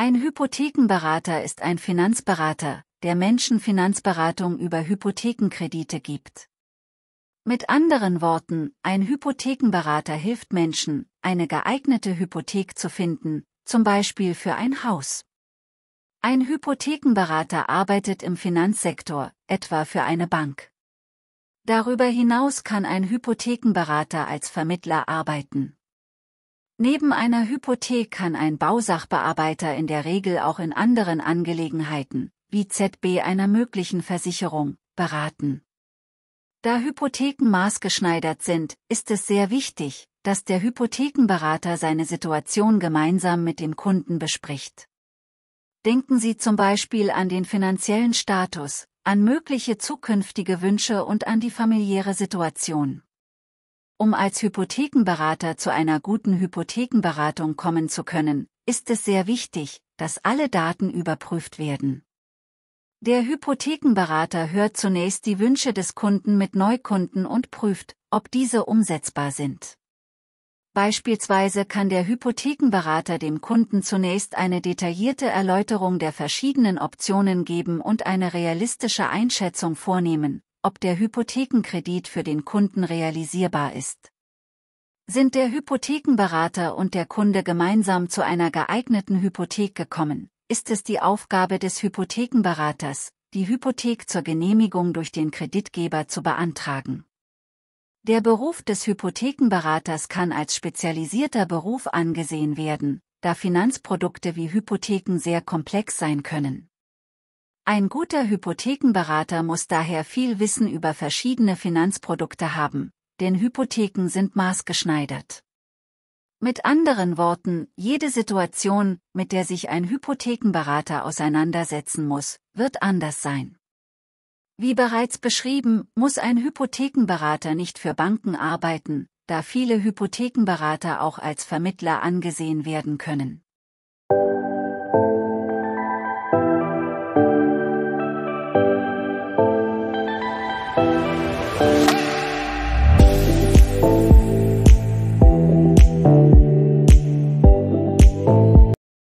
Ein Hypothekenberater ist ein Finanzberater, der Menschen Finanzberatung über Hypothekenkredite gibt. Mit anderen Worten, ein Hypothekenberater hilft Menschen, eine geeignete Hypothek zu finden, zum Beispiel für ein Haus. Ein Hypothekenberater arbeitet im Finanzsektor, etwa für eine Bank. Darüber hinaus kann ein Hypothekenberater als Vermittler arbeiten. Neben einer Hypothek kann ein Bausachbearbeiter in der Regel auch in anderen Angelegenheiten, wie ZB einer möglichen Versicherung, beraten. Da Hypotheken maßgeschneidert sind, ist es sehr wichtig, dass der Hypothekenberater seine Situation gemeinsam mit dem Kunden bespricht. Denken Sie zum Beispiel an den finanziellen Status, an mögliche zukünftige Wünsche und an die familiäre Situation. Um als Hypothekenberater zu einer guten Hypothekenberatung kommen zu können, ist es sehr wichtig, dass alle Daten überprüft werden. Der Hypothekenberater hört zunächst die Wünsche des Kunden mit Neukunden und prüft, ob diese umsetzbar sind. Beispielsweise kann der Hypothekenberater dem Kunden zunächst eine detaillierte Erläuterung der verschiedenen Optionen geben und eine realistische Einschätzung vornehmen, ob der Hypothekenkredit für den Kunden realisierbar ist. Sind der Hypothekenberater und der Kunde gemeinsam zu einer geeigneten Hypothek gekommen, ist es die Aufgabe des Hypothekenberaters, die Hypothek zur Genehmigung durch den Kreditgeber zu beantragen. Der Beruf des Hypothekenberaters kann als spezialisierter Beruf angesehen werden, da Finanzprodukte wie Hypotheken sehr komplex sein können. Ein guter Hypothekenberater muss daher viel Wissen über verschiedene Finanzprodukte haben, denn Hypotheken sind maßgeschneidert. Mit anderen Worten, jede Situation, mit der sich ein Hypothekenberater auseinandersetzen muss, wird anders sein. Wie bereits beschrieben, muss ein Hypothekenberater nicht für Banken arbeiten, da viele Hypothekenberater auch als Vermittler angesehen werden können.